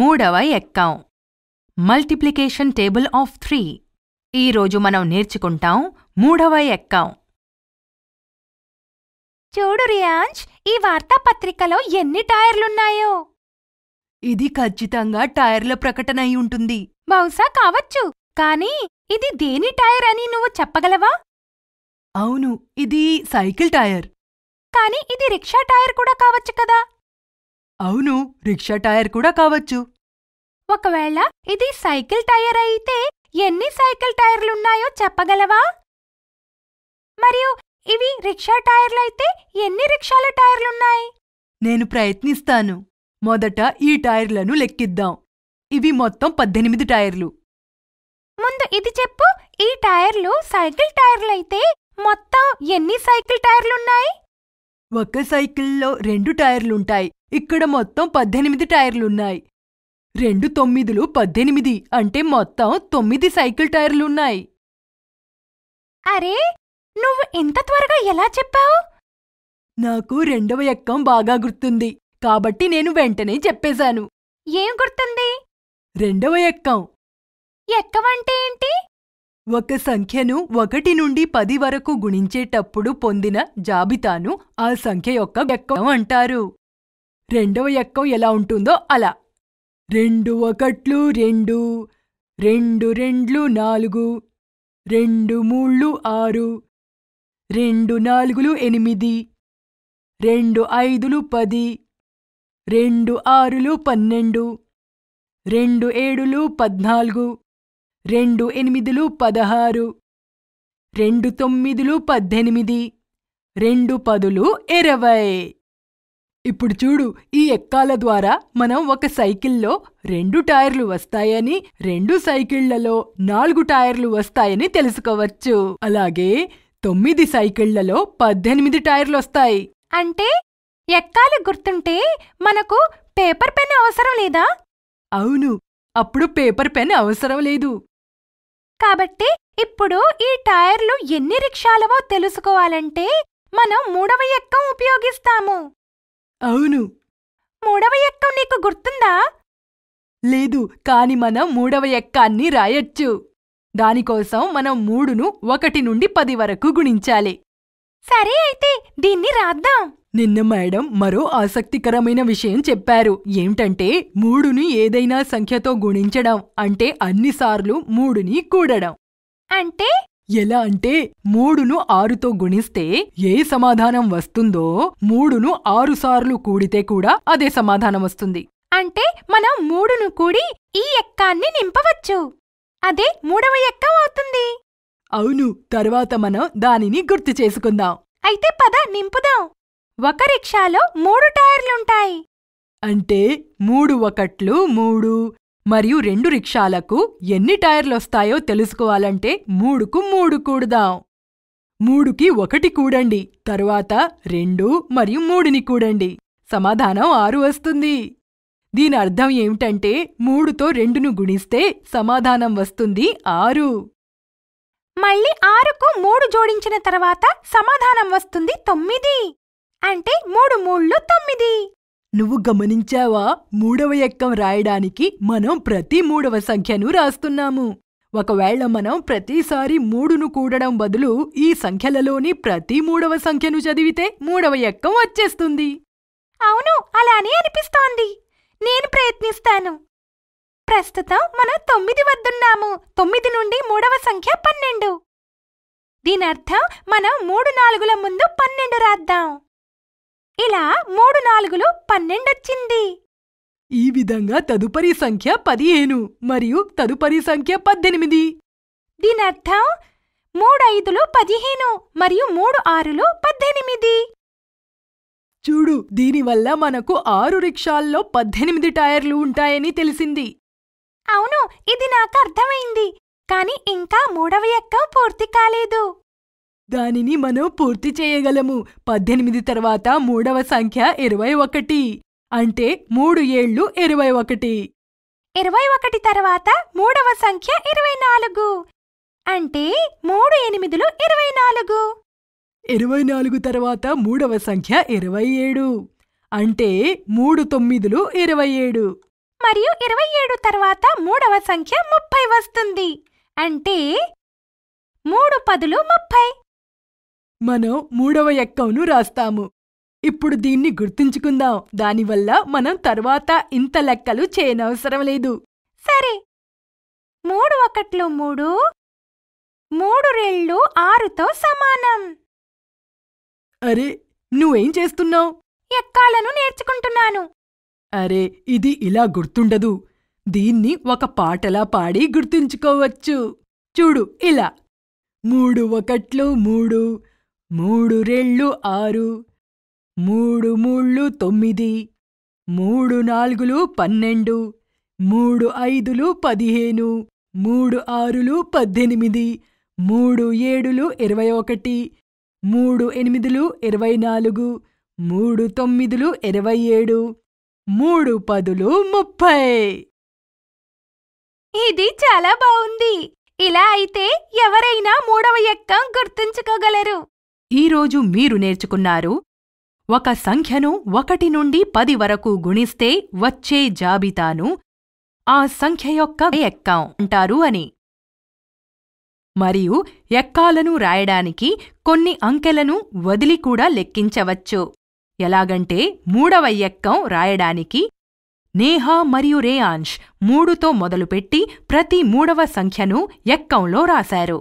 మూడవ ఎక్కాం multiplication table of three ఈరోజు మనం నేర్చుకుంటాం మూడవ ఎక్కాం చూడు రియాంజ్ ఈ వార్తాపత్రికలో ఎన్ని టైర్లున్నాయో ఇది ఖచ్చితంగా టైర్ల ప్రకటన అయి ఉంటుంది బహుశా కావచ్చు కానీ ఇది దేని టైర్ అని నువ్వు చెప్పగలవా అవును ఇది సైకిల్ టైర్ కానీ ఇది రిక్షా టైర్ కూడా కావచ్చు కదా అవును రిక్షా టైర్ కూడా కావచ్చు ఒకవేళ ఇది సైకిల్ టైర్ అయితే ఎన్ని సైకిల్ టైర్లున్నాయో చెప్పగలవా మరియు ఇవి రిక్షా టైర్లైతే ఎన్ని రిక్షాల టైర్లున్నాయి నేను ప్రయత్నిస్తాను మొదట ఈ టైర్లను లెక్కిద్దాం ఇవి మొత్తం పద్దెనిమిది టైర్లు ముందు ఇది చెప్పు ఈ టైర్లు సైకిల్ టైర్లైతే మొత్తం ఎన్ని సైకిల్ టైర్లున్నాయి ఒక సైకిల్లో రెండు టైర్లుంటాయి ఇక్కడ మొత్తం పద్దెనిమిది టైర్లున్నాయి రెండు తొమ్మిదిలు పద్దెనిమిది అంటే మొత్తం తొమ్మిది సైకిల్ టైర్లున్నాయి అరే నువ్వు ఇంత త్వరగా ఎలా చెప్పావు నాకు రెండవ ఎక్కం బాగా గుర్తుంది కాబట్టి నేను వెంటనే చెప్పేశాను ఏం గుర్తుంది రెండవ ఎక్కం ఎక్కవంటే ఏంటి ఒక సంఖ్యను ఒకటి నుండి పది వరకు గుణించేటప్పుడు పొందిన జాబితాను ఆ సంఖ్య యొక్క ఎక్కం అంటారు రెండవ ఎక్కం ఎలా ఉంటుందో అలా రెండు ఒకట్లు రెండు రెండు రెండ్లు నాలుగు రెండు మూళ్ళు ఆరు రెండు నాలుగులు ఎనిమిది రెండు ఐదులు పది రెండు ఆరులు పన్నెండు రెండు ఏడులు పద్నాలుగు రెండు ఎనిమిదిలు పదహారు రెండు తొమ్మిదిలు పద్దెనిమిది రెండు పదులు ఇరవై ఇప్పుడు చూడు ఈ ఎక్కాల ద్వారా మనం ఒక సైకిల్లో రెండు టైర్లు వస్తాయని రెండు సైకిళ్లలో నాలుగు టైర్లు వస్తాయని తెలుసుకోవచ్చు అలాగే తొమ్మిది సైకిళ్లలో పద్దెనిమిది టైర్లు వస్తాయి అంటే ఎక్కాలు గుర్తుంటే మనకు పేపర్ పెన్ అవసరం లేదా అవును అప్పుడు పేపర్ పెన్ అవసరం లేదు కాబట్టి ఇప్పుడు ఈ టైర్లు ఎన్ని రిక్షాలవో తెలుసుకోవాలంటే మనం మూడవ ఎక్కం ఉపయోగిస్తాము అవును మూడవ ఎక్కం నీకు గుర్తుందా లేదు కాని మనం మూడవ ఎక్కాన్ని రాయొచ్చు దానికోసం మనం మూడును ఒకటి నుండి పది వరకు గుణించాలి సరే అయితే దీన్ని రాద్దాం నిన్న మేడం మరో ఆసక్తికరమైన విషయం చెప్పారు ఏమిటంటే మూడుని ఏదైనా సంఖ్యతో గుణించడం అంటే అన్నిసార్లు మూడుని కూడడం అంటే ఎలా అంటే మూడును ఆరుతో గుణిస్తే ఏ సమాధానం వస్తుందో మూడును ఆరు సార్లు కూడితే కూడా అదే సమాధానం వస్తుంది అంటే మనం మూడును కూడి ఈ ఎక్కాన్ని నింపవచ్చు అదే మూడవ ఎక్కం అవుతుంది అవును తర్వాత మనం దానిని గుర్తు చేసుకుందాం అయితే పద నింపుదాం ఒక రిక్షాలో మూడు టైర్లుంటాయి అంటే మూడు ఒకట్లు మూడు మరియు రెండు రిక్షాలకు ఎన్ని టైర్లొస్తాయో తెలుసుకోవాలంటే మూడుకు మూడు కూడుదాం మూడుకి ఒకటి కూడండి తరువాత రెండు మరియు మూడుని కూడండి సమాధానం ఆరు వస్తుంది దీని అర్థం ఏమిటంటే మూడుతో రెండును గుణిస్తే సమాధానం వస్తుంది ఆరు మళ్ళీ ఆరుకు మూడు జోడించిన తర్వాత సమాధానం వస్తుంది తొమ్మిది అంటే మూడు మూళ్ళు తొమ్మిది నువ్వు గమనించావా మూడవ ఎక్కం రాయడానికి మనం ప్రతి మూడవ సంఖ్యను రాస్తున్నాము ఒకవేళ మనం ప్రతిసారి మూడును కూడడం బదులు ఈ సంఖ్యలలోని ప్రతి మూడవ సంఖ్యను చదివితే మూడవ ఎక్కం వచ్చేస్తుంది అవును అలానే అనిపిస్తోంది నేను ప్రయత్నిస్తాను ప్రస్తుతం మనం తొమ్మిది వద్దున్నాము తొమ్మిది నుండి మూడవ సంఖ్య పన్నెండు దీనర్థం మనం మూడు నాలుగుల ముందు పన్నెండు రాద్దాం ఇలా మూడు నాలుగులు పన్నెండొచ్చింది ఈ విధంగా తదుపరి సంఖ్య పదిహేను మరియు తదుపరి సంఖ్య పద్దెనిమిది దీనర్థం మూడైదులు పదిహేను మరియు మూడు ఆరులు పద్దెనిమిది చూడు దీనివల్ల మనకు ఆరు రిక్షాల్లో పద్దెనిమిది టైర్లు ఉంటాయని తెలిసింది అవును ఇది నాకు అర్థమైంది కానీ ఇంకా మూడవ ఎక్క పూర్తి కాలేదు దానిని మనం పూర్తి చేయగలము పద్దెనిమిది తర్వాత మూడవ సంఖ్య ఇరవై ఒకటి అంటే మూడు ఏళ్ళు ఇరవై ఒకటి ఇరవై ఒకటి తర్వాత మూడవ సంఖ్య ఇరవై నాలుగు అంటే మూడు ఎనిమిదిలు ఇరవై నాలుగు ఇరవై నాలుగు తర్వాత మూడవ సంఖ్య ఇరవై ఏడు అంటే మూడు తొమ్మిదిలు ఇరవై ఏడు మరియు ఇరవై ఏడు తర్వాత మూడవ సంఖ్య ముప్పై వస్తుంది అంటే మూడు పదులు ముప్పై మనం మూడవ ఎక్కవును రాస్తాము ఇప్పుడు దీన్ని గుర్తుంచుకుందాం దానివల్ల మనం తర్వాత ఇంత లెక్కలు చేయనవసరం లేదు సరే మూడు ఒకట్లు మూడు మూడు రెళ్ళు ఆరుతో సమానం అరే నువ్వేం చేస్తున్నావు ఎక్కాలను నేర్చుకుంటున్నాను అరే ఇది ఇలా గుర్తుండదు దీన్ని ఒక పాటలా పాడి గుర్తుంచుకోవచ్చు చూడు ఇలా మూడు ఒకట్లు మూడు మూడు రెళ్ళు ఆరు మూడు మూళ్ళు తొమ్మిది మూడు నాలుగులు పన్నెండు మూడు ఐదులు పదిహేను మూడు ఆరులు పద్దెనిమిది మూడు ఏడులు ఇరవై ఒకటి మూడు ఎనిమిదిలు ఇరవై నాలుగు మూడు తొమ్మిదులు ఇరవై ఏడు మూడు పదులు ముప్పై ఇది చాలా బాగుంది ఇలా అయితే ఎవరైనా మూడవ ఎక్కం గుర్తుంచుకోగలరు ఈరోజు మీరు నేర్చుకున్నారు ఒక సంఖ్యను ఒకటి నుండి పది వరకు గుణిస్తే వచ్చే జాబితాను ఆ సంఖ్య యొక్క ఎక్కాం అంటారు అని మరియు ఎక్కాలను రాయడానికి కొన్ని అంకెలను వదిలి కూడా లెక్కించవచ్చు ఎలాగంటే మూడవ ఎక్కం రాయడానికి నేహా మరియు రేయాంష్ మూడుతో మొదలుపెట్టి ప్రతి మూడవ సంఖ్యను ఎక్కంలో రాశారు